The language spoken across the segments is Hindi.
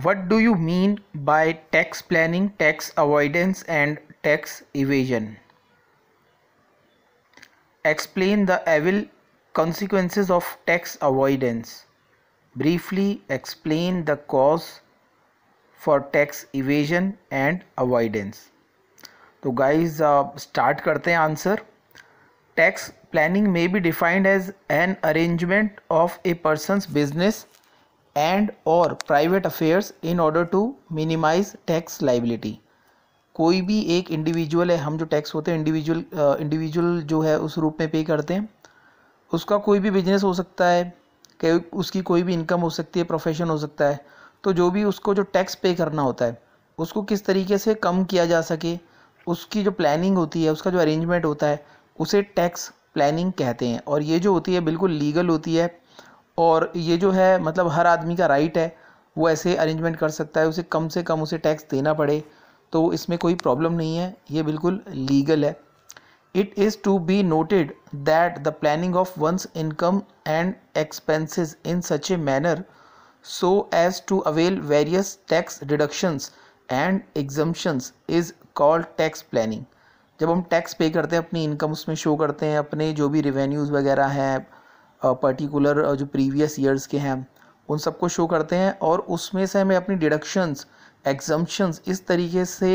what do you mean by tax planning tax avoidance and tax evasion explain the evil consequences of tax avoidance briefly explain the cause for tax evasion and avoidance तो गाइज स्टार्ट करते हैं answer tax planning may be defined as an arrangement of a person's business and और private affairs in order to minimise tax liability कोई भी एक इंडिविजुअल है हम जो टैक्स होते हैं इंडिविजुअल इंडिविजुअल uh, जो है उस रूप में पे करते हैं उसका कोई भी बिजनेस हो सकता है कि उसकी कोई भी इनकम हो सकती है प्रोफेशन हो सकता है तो जो भी उसको जो टैक्स पे करना होता है उसको किस तरीके से कम किया जा सके उसकी जो प्लानिंग होती है उसका जो अरेंजमेंट होता है उसे टैक्स प्लानिंग कहते हैं और ये जो होती है बिल्कुल लीगल होती है और ये जो है मतलब हर आदमी का राइट है वो ऐसे अरेंजमेंट कर सकता है उसे कम से कम उसे टैक्स देना पड़े तो इसमें कोई प्रॉब्लम नहीं है ये बिल्कुल लीगल है it is to be noted that the planning of one's income and expenses in such a manner so as to avail various tax deductions and exemptions is called tax planning जब हम टैक्स पे करते हैं अपनी इनकम उसमें शो करते हैं अपने जो भी रिवेन्यूज़ वगैरह हैं पर्टिकुलर जो प्रीवियस ईयर्स के हैं उन सबको शो करते हैं और उसमें से हमें अपनी डिडक्शंस एग्जम्पन्स इस तरीके से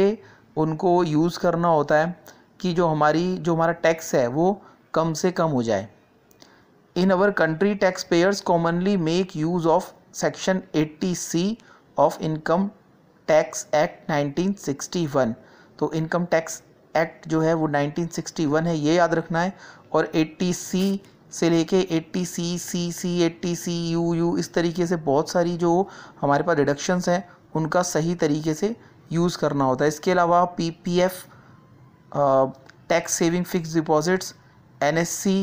उनको यूज़ करना होता है कि जो हमारी जो हमारा टैक्स है वो कम से कम हो जाए in our country tax payers commonly make use of section 80 C of income tax act 1961 तो इनकम टैक्स एक्ट जो है वो 1961 है ये याद रखना है और 80 सी से लेके 80 C C C eighty C U U इस तरीके से बहुत सारी जो हमारे पास डिडक्शंस हैं उनका सही तरीके से यूज़ करना होता है इसके अलावा P P F tax saving fix deposits N S C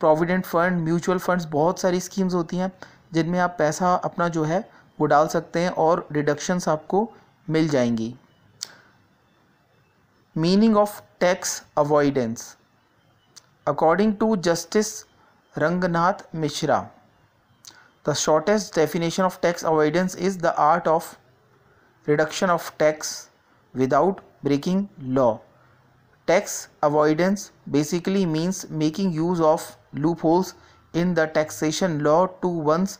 provident fund mutual funds बहुत सारी स्कीम्स होती हैं जिनमें आप पैसा अपना जो है वो डाल सकते हैं और डिडक्शंस आपको मिल जाएंगी meaning of tax avoidance according to justice Ranganath Mishra the shortest definition of tax avoidance is the art of reduction of tax without breaking law tax avoidance basically means making use of loopholes in the taxation law to one's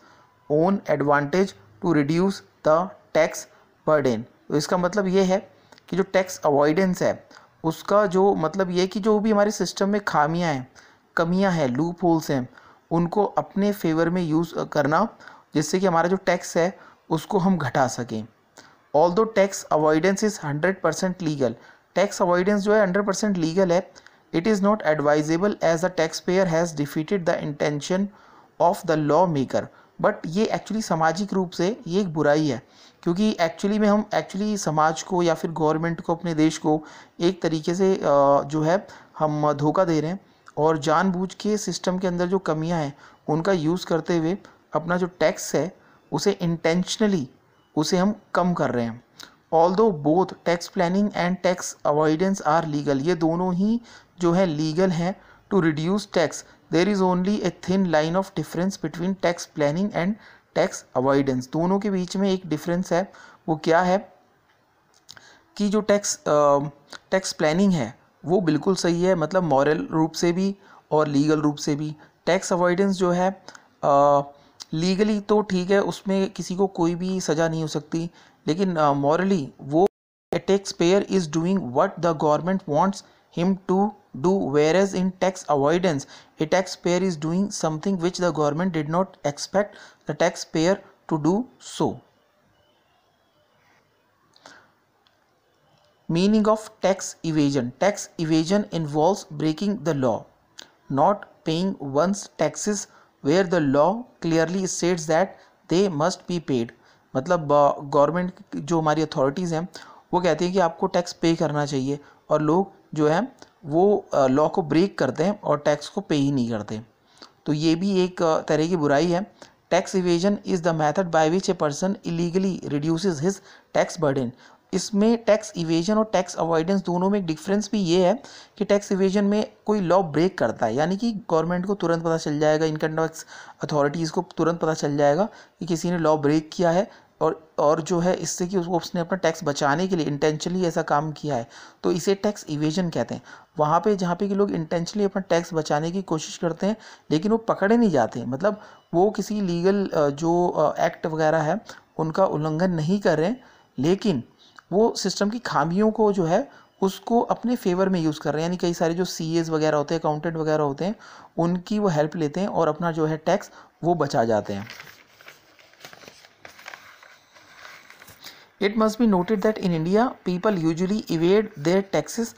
own advantage to reduce the tax burden तो इसका मतलब ये है कि जो टैक्स अवॉइडेंस है उसका जो मतलब ये कि जो भी हमारे सिस्टम में खामियां हैं कमियां हैं लूप होल्स हैं उनको अपने फेवर में यूज़ करना जिससे कि हमारा जो टैक्स है उसको हम घटा सकें although tax avoidance is hundred percent legal tax avoidance जो है हंड्रेड परसेंट लीगल है it is not advisable as the tax payer has defeated the intention of the law maker but ये एक्चुअली सामाजिक रूप से ये एक बुराई है क्योंकि एक्चुअली में हम एक्चुअली समाज को या फिर गवर्नमेंट को अपने देश को एक तरीके से जो है हम धोखा दे रहे हैं और जानबूझ के सिस्टम के अंदर जो कमियां हैं उनका यूज़ करते हुए अपना जो टैक्स है उसे इंटेंशनली उसे हम कम कर रहे हैं although both tax planning and tax avoidance are legal ये दोनों ही जो है लीगल हैं to reduce tax there is only a thin line of difference between tax planning and tax avoidance दोनों के बीच में एक डिफरेंस है वो क्या है कि जो टैक्स टैक्स प्लानिंग है वो बिल्कुल सही है मतलब मॉरल रूप से भी और लीगल रूप से भी टैक्स अवॉइडेंस जो है आ, लीगली तो ठीक है उसमें किसी को कोई भी सज़ा नहीं हो सकती लेकिन मॉरली वो tax payer is doing what the government wants him to do where in tax avoidance a tax payer is doing something which the government did not expect the tax payer to do so meaning of tax evasion tax evasion involves breaking the law not paying one's taxes where the law clearly states that they must be paid मतलब गवर्नमेंट uh, जो हमारी अथॉरिटीज़ हैं वो कहती हैं कि आपको टैक्स पे करना चाहिए और लोग जो है वो लॉ uh, को ब्रेक करते हैं और टैक्स को पे ही नहीं करते तो ये भी एक uh, तरह की बुराई है tax evasion is the method by which a person illegally reduces his tax burden इसमें टैक्स इवेजन और टैक्स अवॉइडेंस दोनों में एक डिफरेंस भी ये है कि टैक्स इवेजन में कोई लॉ ब्रेक करता है यानी कि गवर्नमेंट को तुरंत पता चल जाएगा इनकम टैक्स अथॉरिटीज़ को तुरंत पता चल जाएगा कि किसी ने लॉ ब्रेक किया है और और जो है इससे कि उसको उसने अपना टैक्स बचाने के लिए इंटेंशनली ऐसा काम किया है तो इसे टैक्स इवेजन कहते हैं वहाँ पे जहाँ पे कि लोग इंटेंशनली अपना टैक्स बचाने की कोशिश करते हैं लेकिन वो पकड़े नहीं जाते मतलब वो किसी लीगल जो एक्ट वगैरह है उनका उल्लंघन नहीं कर रहे लेकिन वो सिस्टम की खामियों को जो है उसको अपने फेवर में यूज़ कर रहे हैं यानी कई सारे जो सी वगैरह होते हैं अकाउंटेंट वगैरह होते हैं उनकी वो हेल्प लेते हैं और अपना जो है टैक्स वो बचा जाते हैं it must be noted that in India people usually evade their taxes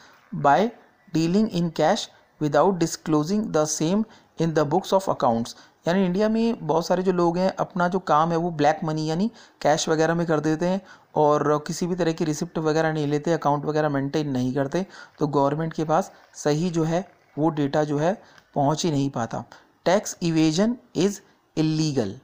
by dealing in cash without disclosing the same in the books of accounts यानी इंडिया में बहुत सारे जो लोग हैं अपना जो काम है वो ब्लैक मनी यानी कैश वगैरह में कर देते हैं और किसी भी तरह की रिसिप्ट वगैरह नहीं लेते अकाउंट वगैरह मेंटेन नहीं करते तो गवर्नमेंट के पास सही जो है वो डेटा जो है पहुंच ही नहीं पाता tax evasion is illegal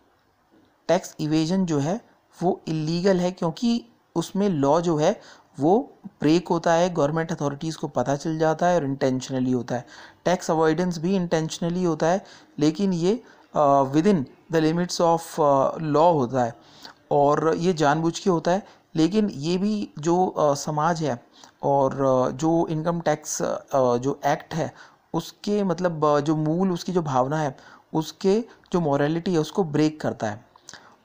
tax evasion जो है वो इलीगल है क्योंकि उसमें लॉ जो है वो ब्रेक होता है गवर्नमेंट अथॉरिटीज़ को पता चल जाता है और इंटेंशनली होता है टैक्स अवॉइडेंस भी इंटेंशनली होता है लेकिन ये within the limits of law होता है और ये जानबूझ के होता है लेकिन ये भी जो समाज है और जो इनकम टैक्स जो एक्ट है उसके मतलब जो मूल उसकी जो भावना है उसके जो मॉरलिटी है उसको ब्रेक करता है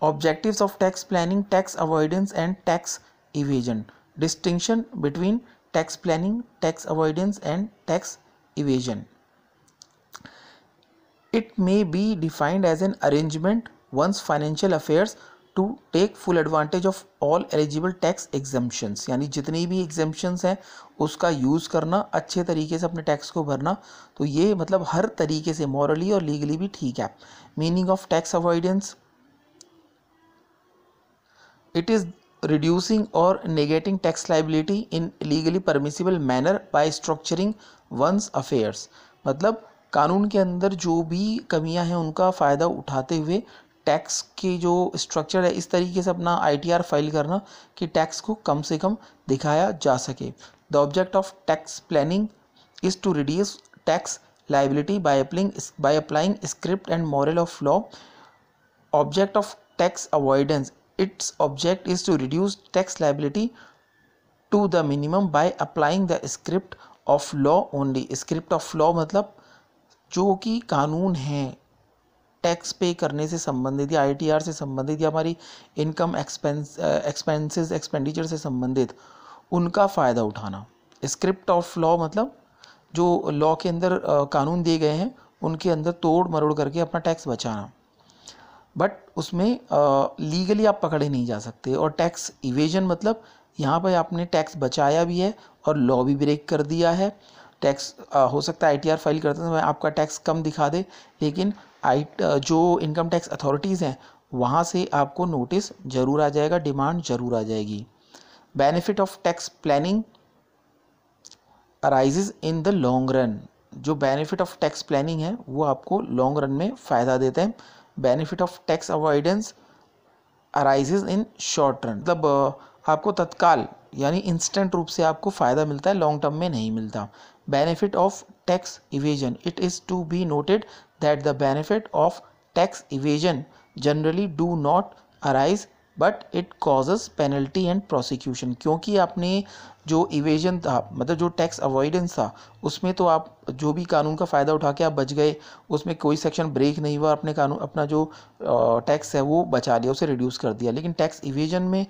objectives of tax planning tax avoidance and tax evasion distinction between tax planning tax avoidance and tax evasion it may be defined as an arrangement one's financial affairs to take full advantage of all eligible tax exemptions यानी जितनी भी एग्जाम्शंस हैं उसका यूज़ करना अच्छे तरीके से अपने टैक्स को भरना तो ये मतलब हर तरीके से मॉरली और लीगली भी ठीक है meaning of tax avoidance it is reducing और negating tax liability in legally permissible manner by structuring one's affairs मतलब कानून के अंदर जो भी कमियां हैं उनका फ़ायदा उठाते हुए टैक्स की जो स्ट्रक्चर है इस तरीके से अपना आईटीआर फाइल करना कि टैक्स को कम से कम दिखाया जा सके the object of tax planning is to reduce tax liability by upling by applying script and moral of law object of tax avoidance its object is to reduce tax liability to the minimum by applying the script of law only script of law मतलब जो कि कानून है टैक्स पे करने से संबंधित या आई से संबंधित या हमारी इनकम एक्सपेंस एक्सपेंसेस एक्सपेंडिचर से संबंधित उनका फ़ायदा उठाना स्क्रिप्ट ऑफ लॉ मतलब जो लॉ के अंदर कानून दिए गए हैं उनके अंदर तोड़ मरोड़ करके अपना टैक्स बचाना बट उसमें लीगली आप पकड़े नहीं जा सकते और टैक्स इवेजन मतलब यहाँ पर आपने टैक्स बचाया भी है और लॉ भी ब्रेक कर दिया है टैक्स हो सकता है आईटीआर फाइल करते समय आपका टैक्स कम दिखा दे लेकिन आई जो इनकम टैक्स अथॉरिटीज़ हैं वहाँ से आपको नोटिस ज़रूर आ जाएगा डिमांड ज़रूर आ जाएगी benefit of tax planning arises in the long run जो बेनिफिट ऑफ टैक्स प्लानिंग है वो आपको लॉन्ग रन में फ़ायदा देते हैं benefit of tax avoidance arises in short run मतलब आपको तत्काल यानी इंस्टेंट रूप से आपको फ़ायदा मिलता है लॉन्ग टर्म में नहीं मिलता benefit of tax evasion it is to be noted that the benefit of tax evasion generally do not arise but it causes penalty and prosecution क्योंकि आपने जो इवेजन था मतलब जो टैक्स अवॉइडेंस था उसमें तो आप जो भी कानून का फ़ायदा उठा के आप बच गए उसमें कोई सेक्शन ब्रेक नहीं हुआ आपने कानून अपना जो टैक्स है वो बचा लिया उसे रिड्यूस कर दिया लेकिन टैक्स इवेजन में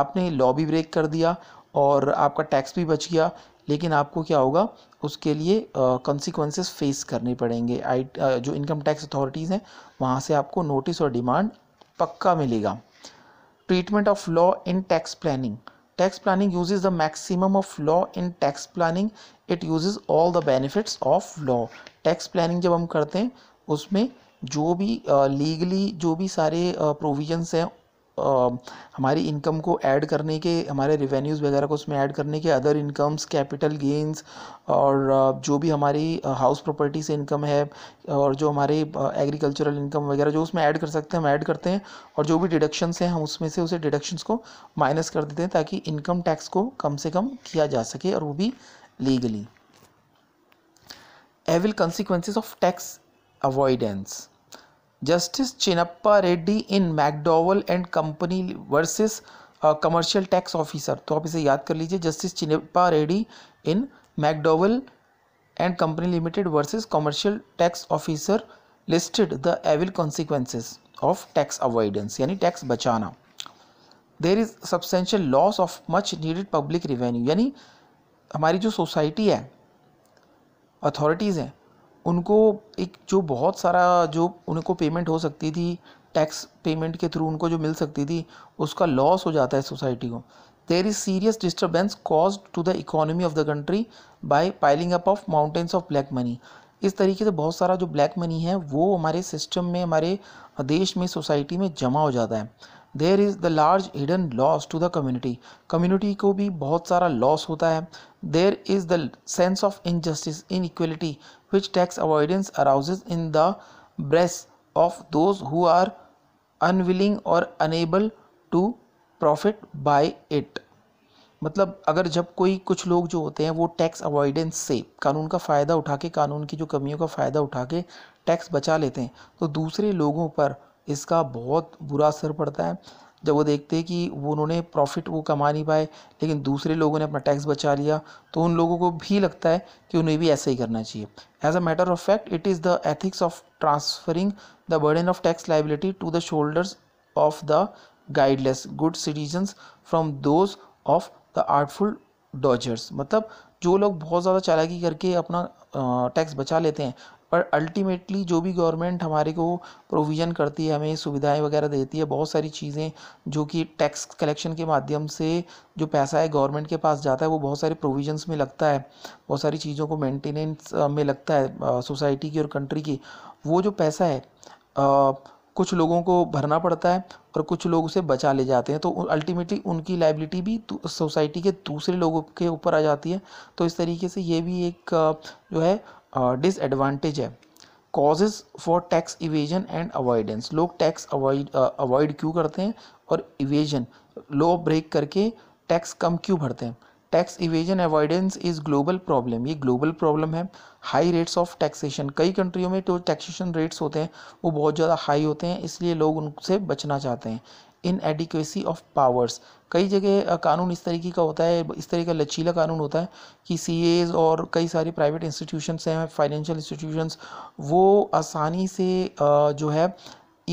आपने लॉ भी ब्रेक कर दिया और आपका टैक्स भी बच गया लेकिन आपको क्या होगा उसके लिए कॉन्सिक्वेंसेस फेस करने पड़ेंगे आई जो इनकम टैक्स अथॉरिटीज़ हैं वहाँ से आपको नोटिस और डिमांड पक्का मिलेगा treatment of law in tax planning tax planning use the maximum of law in tax planning it uses all the benefits of law tax planning जब हम करते हैं उसमें जो भी लीगली uh, जो भी सारे प्रोविजंस uh, हैं हमारी इनकम को ऐड करने के हमारे रिवेन्यूज़ वगैरह को उसमें ऐड करने के अदर इनकम्स कैपिटल गेंस और जो भी हमारी हाउस प्रॉपर्टी से इनकम है और जो हमारे एग्रीकल्चरल इनकम वगैरह जो उसमें ऐड कर सकते हैं हम ऐड करते हैं और जो भी डिडक्शंस हैं हम उसमें से उसे डिडक्शंस को माइनस कर देते हैं ताकि इनकम टैक्स को कम से कम किया जा सके और वो भी legally evil consequences of tax avoidance justice Chinnappa Reddy in McDowell and company versus commercial tax officer तो आप इसे याद कर लीजिए justice Chinnappa Reddy in McDowell and company limited versus commercial tax officer listed the evil consequences of tax avoidance यानी टैक्स बचाना there is substantial loss of much needed public revenue यानी हमारी जो सोसाइटी है अथॉरिटीज़ हैं उनको एक जो बहुत सारा जो उनको पेमेंट हो सकती थी टैक्स पेमेंट के थ्रू उनको जो मिल सकती थी उसका लॉस हो जाता है सोसाइटी को there is serious disturbance cause to the economy of the country by piling up of mountains of black money इस तरीके से बहुत सारा जो ब्लैक मनी है वो हमारे सिस्टम में हमारे देश में सोसाइटी में जमा हो जाता है there is the large hidden loss to the community community को भी बहुत सारा लॉस होता है there is the sense of injustice in equality which tax avoidance arouses in the breasts of those who are unwilling और unable to profit by it मतलब अगर जब कोई कुछ लोग जो होते हैं वो टैक्स अवॉइडेंस से कानून का फ़ायदा उठा के कानून की जो कमियों का फ़ायदा उठा के टैक्स बचा लेते हैं तो दूसरे लोगों पर इसका बहुत बुरा असर पड़ता है जब वो देखते हैं कि वो उन्होंने प्रॉफिट वो कमा नहीं पाए लेकिन दूसरे लोगों ने अपना टैक्स बचा लिया तो उन लोगों को भी लगता है कि उन्हें भी ऐसा ही करना चाहिए as a matter of fact it is the ethics of transferring the burden of tax liability to the shoulders of the guideless good citizens from those of the artful dodgers मतलब जो लोग बहुत ज़्यादा चालाकी करके अपना टैक्स बचा लेते हैं पर अल्टीमेटली जो भी गवर्नमेंट हमारे को प्रोविज़न करती है हमें सुविधाएं वगैरह देती है बहुत सारी चीज़ें जो कि टैक्स कलेक्शन के माध्यम से जो पैसा है गवर्नमेंट के पास जाता है वो बहुत सारे प्रोविजंस में लगता है बहुत सारी चीज़ों को मेंटेनेंस में लगता है सोसाइटी की और कंट्री की वो जो पैसा है आ, कुछ लोगों को भरना पड़ता है और कुछ लोग उसे बचा ले जाते हैं तो अल्टीमेटली उनकी लाइबिलिटी भी सोसाइटी के दूसरे लोगों के ऊपर आ जाती है तो इस तरीके से ये भी एक जो है डिसएडवांटेज है causes for tax evasion and avoidance लोग टैक्स अवॉइड अवॉइड क्यों करते हैं और इवेजन लो ब्रेक करके टैक्स कम क्यों भरते हैं tax evasion avoidance is global problem ये ग्लोबल प्रॉब्लम है हाई रेट्स ऑफ टैक्सेशन कई कंट्रियों में जो टैक्सेशन रेट्स होते हैं वो बहुत ज़्यादा हाई होते हैं इसलिए लोग उनसे बचना चाहते हैं इन एडिक्वेसी ऑफ पावर्स कई जगह कानून इस तरीके का होता है इस तरीके का लचीला कानून होता है कि सी और कई सारे प्राइवेट इंस्टीट्यूशंस हैं फाइनेंशियल इंस्टीट्यूशंस वो आसानी से जो है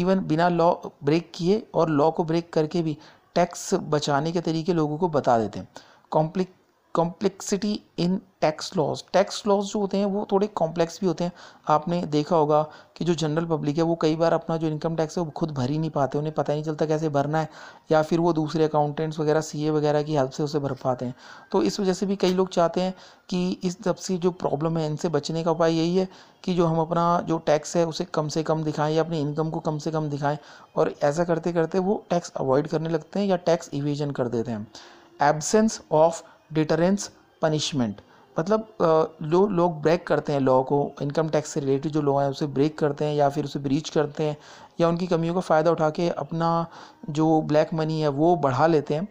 इवन बिना लॉ ब्रेक किए और लॉ को ब्रेक करके भी टैक्स बचाने के तरीके लोगों को बता देते हैं complic complexity in tax laws tax laws जो होते हैं वो थोड़े कॉम्प्लेक्स भी होते हैं आपने देखा होगा कि जो जनरल पब्लिक है वो कई बार अपना जो इनकम टैक्स है वो खुद भर ही नहीं पाते उन्हें पता ही नहीं चलता कैसे भरना है या फिर वो दूसरे अकाउंटेंट्स वगैरह सीए वगैरह की हेल्प से उसे भर पाते हैं तो इस वजह से भी कई लोग चाहते हैं कि इस तब से जो प्रॉब्लम है इनसे बचने का उपाय यही है कि जो हम अपना जो टैक्स है उसे कम से कम दिखाएँ या अपनी इनकम को कम से कम दिखाएँ और ऐसा करते करते वो टैक्स अवॉइड करने लगते हैं या टैक्स इवेजन कर देते हैं एबसेंस ऑफ डिटरेंस पनिशमेंट मतलब जो लोग ब्रेक करते हैं लॉ को इनकम टैक्स से रिलेटेड जो लॉ हैं उसे ब्रेक करते हैं या फिर उसे ब्रीच करते हैं या उनकी कमियों का फ़ायदा उठा के अपना जो ब्लैक मनी है वो बढ़ा लेते हैं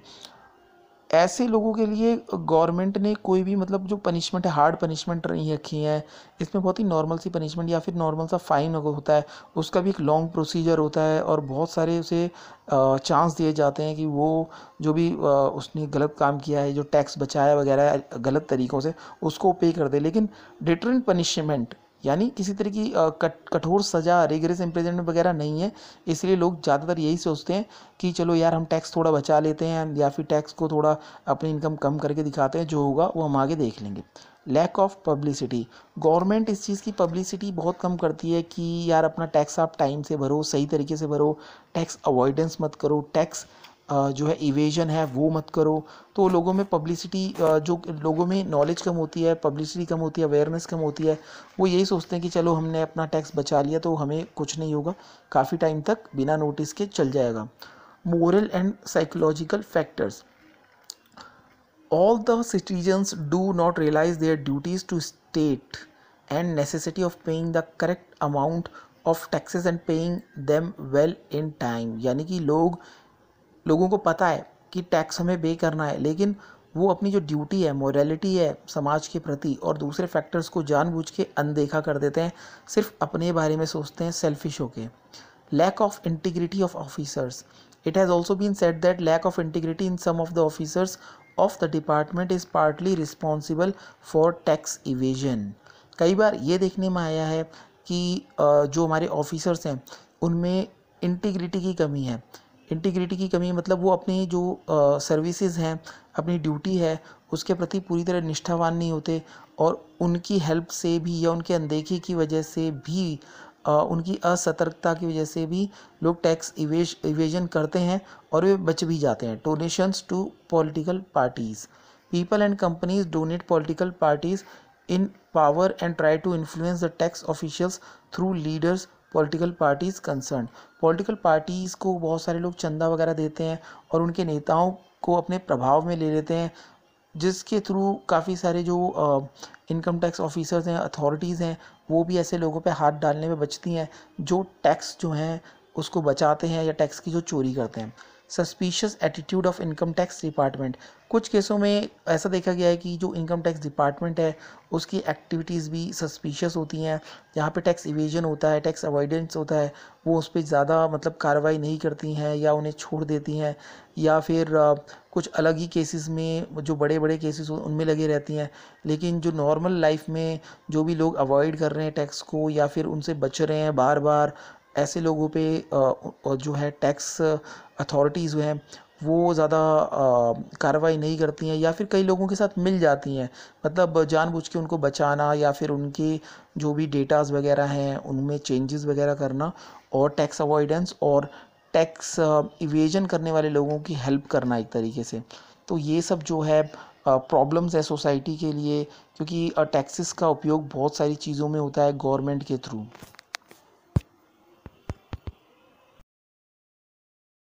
ऐसे लोगों के लिए गवर्नमेंट ने कोई भी मतलब जो पनिशमेंट है हार्ड पनिशमेंट नहीं रखी है इसमें बहुत ही नॉर्मल सी पनिशमेंट या फिर नॉर्मल सा फ़ाइन होता है उसका भी एक लॉन्ग प्रोसीजर होता है और बहुत सारे उसे चांस दिए जाते हैं कि वो जो भी उसने गलत काम किया है जो टैक्स बचाया वगैरह गलत तरीक़ों से उसको पे कर दे लेकिन डिटरेंट पनिशमेंट यानी किसी तरह की कट, कठोर सज़ा रिग्रेस इम्प्रेजेंट वगैरह नहीं है इसलिए लोग ज़्यादातर यही सोचते हैं कि चलो यार हम टैक्स थोड़ा बचा लेते हैं या फिर टैक्स को थोड़ा अपनी इनकम कम करके दिखाते हैं जो होगा वो हम आगे देख लेंगे लैक ऑफ पब्लिसिटी गवर्नमेंट इस चीज़ की पब्लिसिटी बहुत कम करती है कि यार अपना टैक्स आप टाइम से भरो सही तरीके से भरो टैक्स अवॉइडेंस मत करो टैक्स जो है इवेजन है वो मत करो तो लोगों में पब्लिसिटी जो लोगों में नॉलेज कम होती है पब्लिसिटी कम होती है अवेयरनेस कम होती है वो यही सोचते हैं कि चलो हमने अपना टैक्स बचा लिया तो हमें कुछ नहीं होगा काफ़ी टाइम तक बिना नोटिस के चल जाएगा moral and psychological factors all the citizens do not realise their duties to state and necessity of paying the correct amount of taxes and paying them well in time यानी कि लोग लोगों को पता है कि टैक्स हमें पे करना है लेकिन वो अपनी जो ड्यूटी है मोरलिटी है समाज के प्रति और दूसरे फैक्टर्स को जानबूझ के अनदेखा कर देते हैं सिर्फ अपने बारे में सोचते हैं सेल्फिश होके lack of integrity of officers it has also been said that lack of integrity in some of the officers of the department is partly responsible for tax evasion कई बार ये देखने में आया है कि जो हमारे ऑफिसर्स हैं उनमें इंटीग्रिटी की कमी है इंटीग्रिटी की कमी मतलब वो अपनी जो सर्विसेज हैं अपनी ड्यूटी है उसके प्रति पूरी तरह निष्ठावान नहीं होते और उनकी हेल्प से भी या उनके अनदेखी की वजह से भी आ, उनकी असतर्कता की वजह से भी लोग टैक्स इवेज इवेजन करते हैं और वे बच भी जाते हैं donations to political parties people and companies donate political parties in power and try to influence the tax officials through leaders political parties concern political parties को बहुत सारे लोग चंदा वगैरह देते हैं और उनके नेताओं को अपने प्रभाव में ले लेते हैं जिसके थ्रू काफ़ी सारे जो इनकम टैक्स ऑफिसर्स हैं अथॉरिटीज़ हैं वो भी ऐसे लोगों पे हाथ डालने में बचती हैं जो टैक्स जो हैं उसको बचाते हैं या टैक्स की जो चोरी करते हैं suspicious attitude of income tax department कुछ केसों में ऐसा देखा गया है कि जो इनकम टैक्स डिपार्टमेंट है उसकी एक्टिविटीज़ भी सस्पिशियस होती हैं जहाँ पे टैक्स इवेजन होता है टैक्स अवॉइडेंस होता है वो उस पर ज़्यादा मतलब कार्रवाई नहीं करती हैं या उन्हें छोड़ देती हैं या फिर कुछ अलग ही केसेस में जो बड़े बड़े केसेस उनमें लगे रहती हैं लेकिन जो नॉर्मल लाइफ में जो भी लोग अवॉइड कर रहे हैं टैक्स को या फिर उनसे बच रहे हैं बार बार ऐसे लोगों पे जो है टैक्स अथॉरिटीज़ जो हैं वो ज़्यादा कार्रवाई नहीं करती हैं या फिर कई लोगों के साथ मिल जाती हैं मतलब जानबूझ के उनको बचाना या फिर उनके जो भी डेटास वगैरह हैं उनमें चेंजेस वगैरह करना और टैक्स अवॉइडेंस और टैक्स इवेजन करने वाले लोगों की हेल्प करना एक तरीके से तो ये सब जो है प्रॉब्लम्स है सोसाइटी के लिए क्योंकि टैक्सेस का उपयोग बहुत सारी चीज़ों में होता है गवर्नमेंट के थ्रू